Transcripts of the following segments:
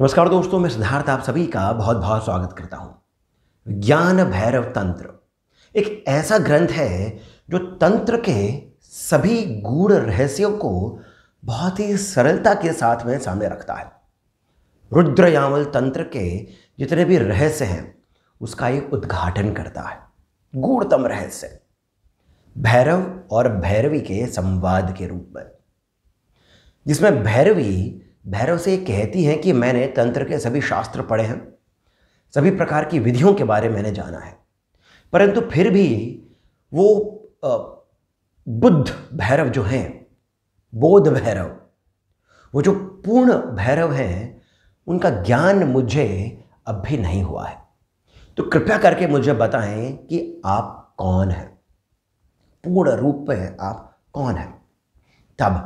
नमस्कार दोस्तों मैं सिद्धार्थ आप सभी का बहुत बहुत स्वागत करता हूँ ज्ञान भैरव तंत्र एक ऐसा ग्रंथ है जो तंत्र के सभी गूढ़ रहस्यों को बहुत ही सरलता के साथ में सामने रखता है रुद्रयामल तंत्र के जितने भी रहस्य हैं उसका एक उद्घाटन करता है गूढ़तम रहस्य भैरव और भैरवी के संवाद के रूप में जिसमें भैरवी भैरव से कहती हैं कि मैंने तंत्र के सभी शास्त्र पढ़े हैं सभी प्रकार की विधियों के बारे में मैंने जाना है परंतु फिर भी वो बुद्ध भैरव जो हैं बोध भैरव वो जो पूर्ण भैरव हैं उनका ज्ञान मुझे अब भी नहीं हुआ है तो कृपया करके मुझे बताएं कि आप कौन हैं पूर्ण रूप में आप कौन हैं तब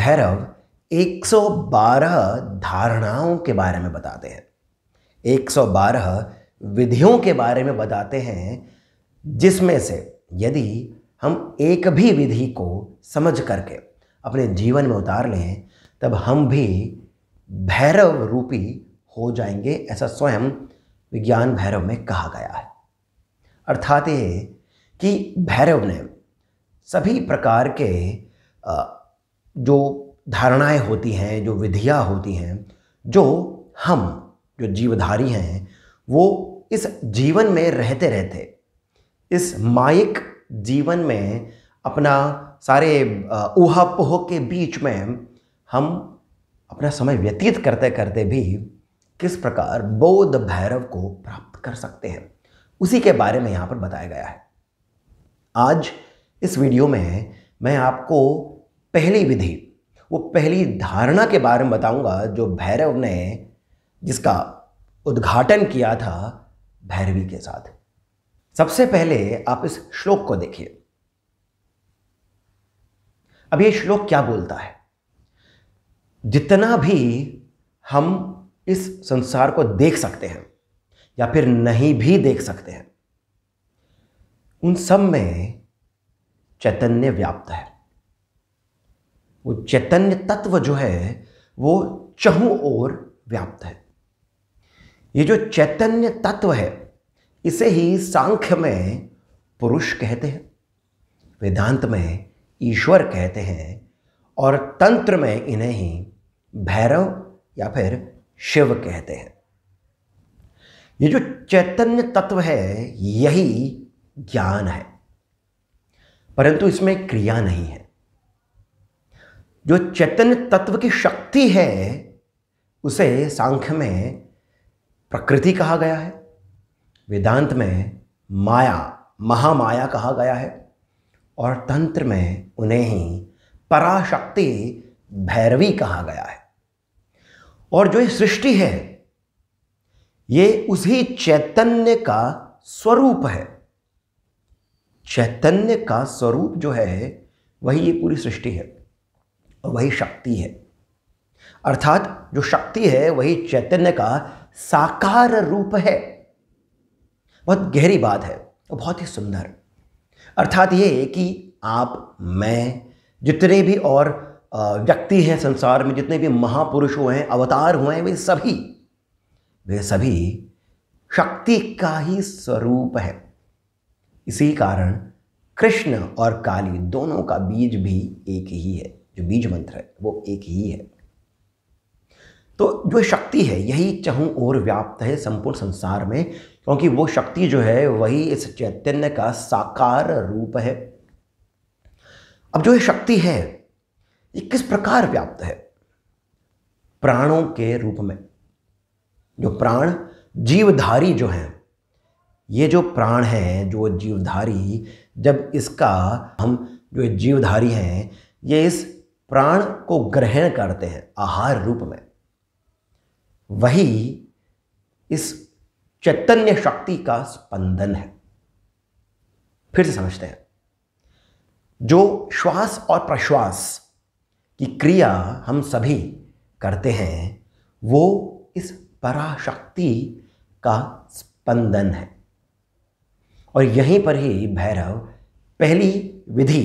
भैरव 112 धारणाओं के बारे में बताते हैं 112 विधियों के बारे में बताते हैं जिसमें से यदि हम एक भी विधि को समझ करके अपने जीवन में उतार लें तब हम भी भैरव रूपी हो जाएंगे ऐसा स्वयं विज्ञान भैरव में कहा गया है अर्थात ये कि भैरव ने सभी प्रकार के जो धारणाएं होती हैं जो विधियाँ होती हैं जो हम जो जीवधारी हैं वो इस जीवन में रहते रहते इस माइक जीवन में अपना सारे ऊहा पोह के बीच में हम अपना समय व्यतीत करते करते भी किस प्रकार बौद्ध भैरव को प्राप्त कर सकते हैं उसी के बारे में यहाँ पर बताया गया है आज इस वीडियो में मैं आपको पहली विधि वो पहली धारणा के बारे में बताऊंगा जो भैरव ने जिसका उद्घाटन किया था भैरवी के साथ सबसे पहले आप इस श्लोक को देखिए अब ये श्लोक क्या बोलता है जितना भी हम इस संसार को देख सकते हैं या फिर नहीं भी देख सकते हैं उन सब में चैतन्य व्याप्त है वो चैतन्य तत्व जो है वो चहु ओर व्याप्त है ये जो चैतन्य तत्व है इसे ही सांख्य में पुरुष कहते हैं वेदांत में ईश्वर कहते हैं और तंत्र में इन्हें ही भैरव या फिर शिव कहते हैं ये जो चैतन्य तत्व है यही ज्ञान है परंतु इसमें क्रिया नहीं है जो चैतन्य तत्व की शक्ति है उसे सांख्य में प्रकृति कहा गया है वेदांत में माया महामाया कहा गया है और तंत्र में उन्हें ही पराशक्ति भैरवी कहा गया है और जो ये सृष्टि है ये उसी चैतन्य का स्वरूप है चैतन्य का स्वरूप जो है वही ये पूरी सृष्टि है और वही शक्ति है अर्थात जो शक्ति है वही चैतन्य का साकार रूप है बहुत गहरी बात है और बहुत ही सुंदर अर्थात ये कि आप मैं जितने भी और व्यक्ति हैं संसार में जितने भी महापुरुष हुए हैं अवतार हुए हैं वे सभी वे सभी शक्ति का ही स्वरूप है इसी कारण कृष्ण और काली दोनों का बीज भी एक ही है जो बीज मंत्र है वो एक ही है तो जो शक्ति है यही चहु और व्याप्त है संपूर्ण संसार में क्योंकि वो शक्ति जो है वही इस चैतन्य का साकार रूप है अब जो ये शक्ति है ये किस प्रकार व्याप्त है प्राणों के रूप में जो प्राण जीवधारी जो है ये जो प्राण है जो जीवधारी जब इसका हम जो जीवधारी हैं ये इस प्राण को ग्रहण करते हैं आहार रूप में वही इस चैतन्य शक्ति का स्पंदन है फिर से समझते हैं जो श्वास और प्रश्वास की क्रिया हम सभी करते हैं वो इस पराशक्ति का स्पंदन है और यहीं पर ही भैरव पहली विधि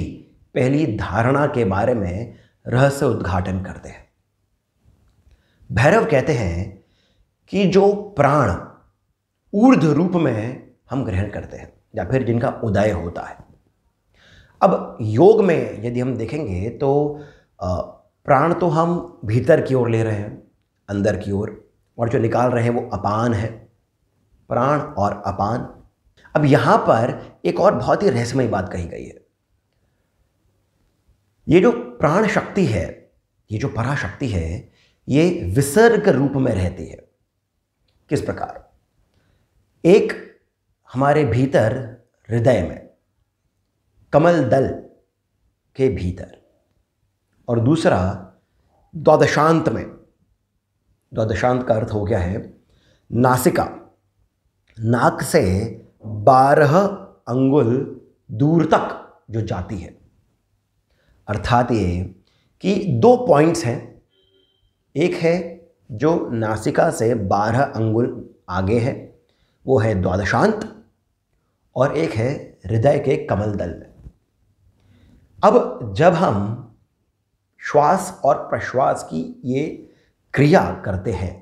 पहली धारणा के बारे में रहस्य उद्घाटन करते हैं भैरव कहते हैं कि जो प्राण ऊर्ध रूप में हम ग्रहण करते हैं या फिर जिनका उदय होता है अब योग में यदि हम देखेंगे तो प्राण तो हम भीतर की ओर ले रहे हैं अंदर की ओर और, और जो निकाल रहे हैं वो अपान है प्राण और अपान अब यहाँ पर एक और बहुत ही रहस्यमय बात कही गई है ये जो प्राण शक्ति है ये जो पराशक्ति है ये विसर्ग रूप में रहती है किस प्रकार एक हमारे भीतर हृदय में कमल दल के भीतर और दूसरा द्वादशांत में द्वादशांत का अर्थ हो गया है नासिका नाक से बारह अंगुल दूर तक जो जाती है अर्थात ये कि दो पॉइंट्स हैं एक है जो नासिका से बारह अंगुल आगे है वो है द्वादशांत और एक है हृदय के कमल दल में अब जब हम श्वास और प्रश्वास की ये क्रिया करते हैं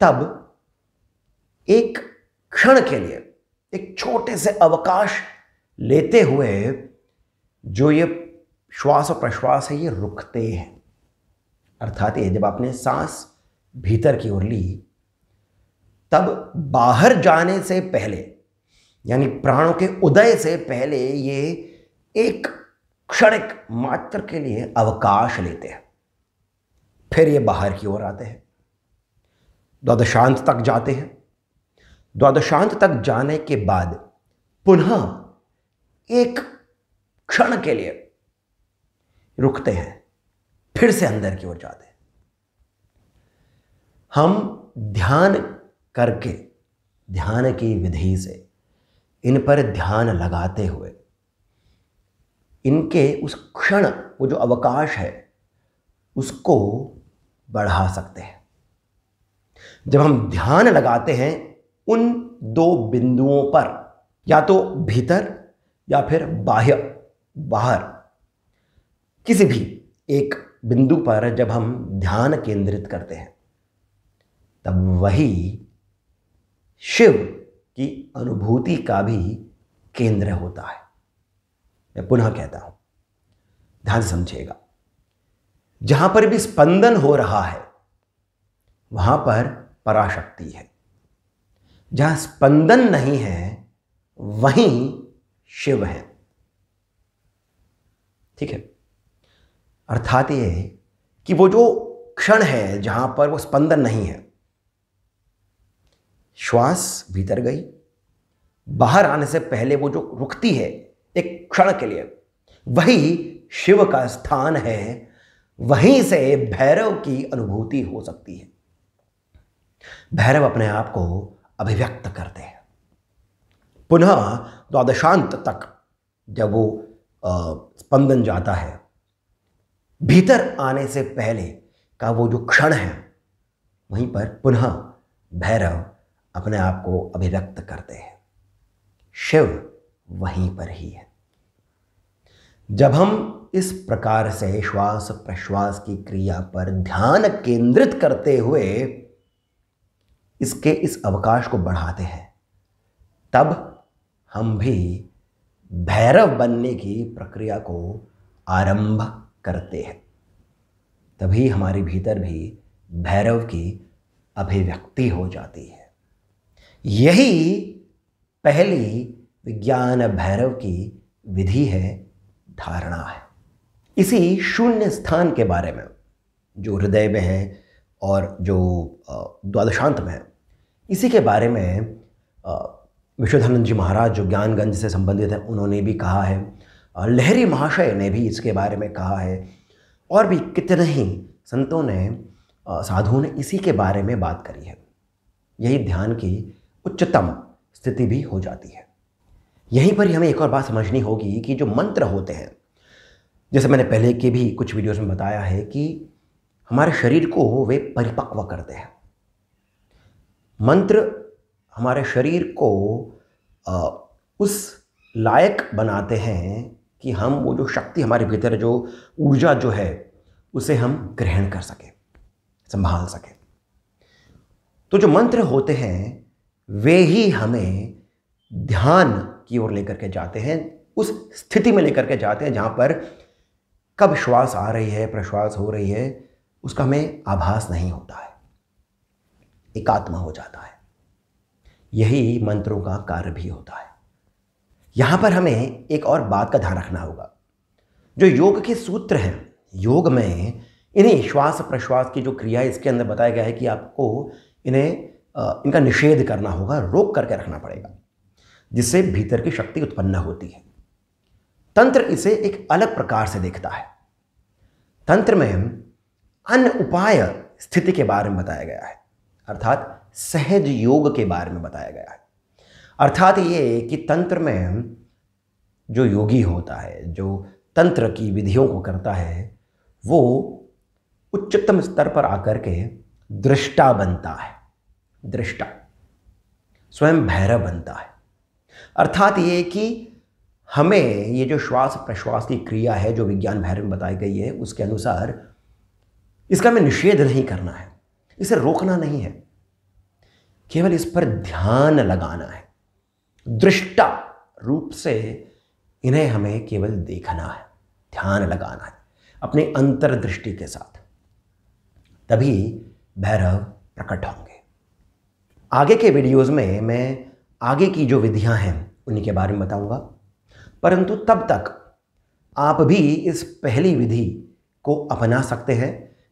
तब एक क्षण के लिए एक छोटे से अवकाश लेते हुए जो ये श्वास और प्रश्वास है ये रुकते हैं अर्थात ये जब आपने सांस भीतर की ओर ली तब बाहर जाने से पहले यानी प्राणों के उदय से पहले ये एक क्षणिक मात्र के लिए अवकाश लेते हैं फिर ये बाहर की ओर आते हैं द्वादशांत तक जाते हैं द्वादशांत तक जाने के बाद पुनः एक क्षण के लिए रुकते हैं फिर से अंदर की ओर जाते हैं हम ध्यान करके ध्यान की विधि से इन पर ध्यान लगाते हुए इनके उस क्षण वो जो अवकाश है उसको बढ़ा सकते हैं जब हम ध्यान लगाते हैं उन दो बिंदुओं पर या तो भीतर या फिर बाह्य बाहर किसी भी एक बिंदु पर जब हम ध्यान केंद्रित करते हैं तब वही शिव की अनुभूति का भी केंद्र होता है मैं पुनः कहता हूं ध्यान समझेगा जहां पर भी स्पंदन हो रहा है वहां पर पराशक्ति है जहां स्पंदन नहीं है वहीं शिव है ठीक है अर्थात ये है कि वो जो क्षण है जहां पर वो स्पंदन नहीं है श्वास भीतर गई बाहर आने से पहले वो जो रुकती है एक क्षण के लिए वही शिव का स्थान है वहीं से भैरव की अनुभूति हो सकती है भैरव अपने आप को अभिव्यक्त करते हैं पुनः द्वादशांत तक जब वो स्पंदन जाता है भीतर आने से पहले का वो जो क्षण है वहीं पर पुनः भैरव अपने आप को अभिव्यक्त करते हैं शिव वहीं पर ही है जब हम इस प्रकार से श्वास प्रश्वास की क्रिया पर ध्यान केंद्रित करते हुए इसके इस अवकाश को बढ़ाते हैं तब हम भी भैरव बनने की प्रक्रिया को आरंभ करते हैं तभी हमारे भीतर भी भैरव की अभिव्यक्ति हो जाती है यही पहली विज्ञान भैरव की विधि है धारणा है इसी शून्य स्थान के बारे में जो हृदय में है और जो द्वादशांत में है इसी के बारे में विश्वधानंद जी महाराज जो ज्ञानगंज से संबंधित हैं उन्होंने भी कहा है लहरी महाशय ने भी इसके बारे में कहा है और भी कितने ही संतों ने साधुओं ने इसी के बारे में बात करी है यही ध्यान की उच्चतम स्थिति भी हो जाती है यहीं पर ही हमें एक और बात समझनी होगी कि जो मंत्र होते हैं जैसे मैंने पहले के भी कुछ वीडियोस में बताया है कि हमारे शरीर को वे परिपक्व करते हैं मंत्र हमारे शरीर को उस लायक बनाते हैं कि हम वो जो शक्ति हमारे भीतर जो ऊर्जा जो है उसे हम ग्रहण कर सकें संभाल सकें तो जो मंत्र होते हैं वे ही हमें ध्यान की ओर लेकर के जाते हैं उस स्थिति में लेकर के जाते हैं जहाँ पर कब श्वास आ रही है प्रश्वास हो रही है उसका हमें आभास नहीं होता है एकात्मा हो जाता है यही मंत्रों का कार्य भी होता है यहां पर हमें एक और बात का ध्यान रखना होगा जो योग के सूत्र हैं योग में इन्हें श्वास प्रश्वास की जो क्रिया इसके अंदर बताया गया है कि आपको इन्हें इनका निषेध करना होगा रोक करके रखना पड़ेगा जिससे भीतर की शक्ति उत्पन्न होती है तंत्र इसे एक अलग प्रकार से देखता है तंत्र में अन्य उपाय स्थिति के बारे में बताया गया है अर्थात सहज योग के बारे में बताया गया है अर्थात ये कि तंत्र में जो योगी होता है जो तंत्र की विधियों को करता है वो उच्चतम स्तर पर आकर के दृष्टा बनता है दृष्टा स्वयं भैरव बनता है अर्थात ये कि हमें ये जो श्वास प्रश्वास की क्रिया है जो विज्ञान भैरव में बताई गई है उसके अनुसार इसका हमें निषेध नहीं करना है इसे रोकना नहीं है केवल इस पर ध्यान लगाना है दृष्टा रूप से इन्हें हमें केवल देखना है ध्यान लगाना है अपने अंतर्दृष्टि के साथ तभी भैरव प्रकट होंगे आगे के वीडियोस में मैं आगे की जो विधियां हैं उन्हीं के बारे में बताऊंगा परंतु तब तक आप भी इस पहली विधि को अपना सकते हैं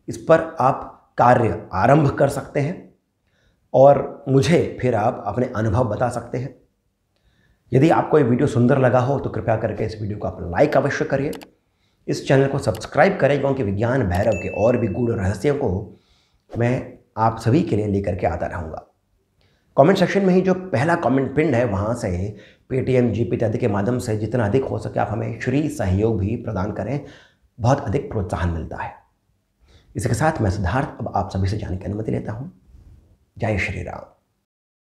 इस पर आप कार्य आरंभ कर सकते हैं और मुझे फिर आप अपने अनुभव बता सकते हैं यदि आपको ये वीडियो सुंदर लगा हो तो कृपया करके इस वीडियो को आप लाइक अवश्य करिए इस चैनल को सब्सक्राइब करें क्योंकि विज्ञान भैरव के और भी गुण रहस्यों को मैं आप सभी के लिए लेकर के आता रहूँगा कमेंट सेक्शन में ही जो पहला कमेंट पिंड है वहाँ से पेटीएम जी इत्यादि के माध्यम से जितना अधिक हो सके आप हमें श्री सहयोग भी प्रदान करें बहुत अधिक प्रोत्साहन मिलता है इसी के साथ मैं सिद्धार्थ अब आप सभी से जाने की अनुमति लेता हूँ जय श्री राम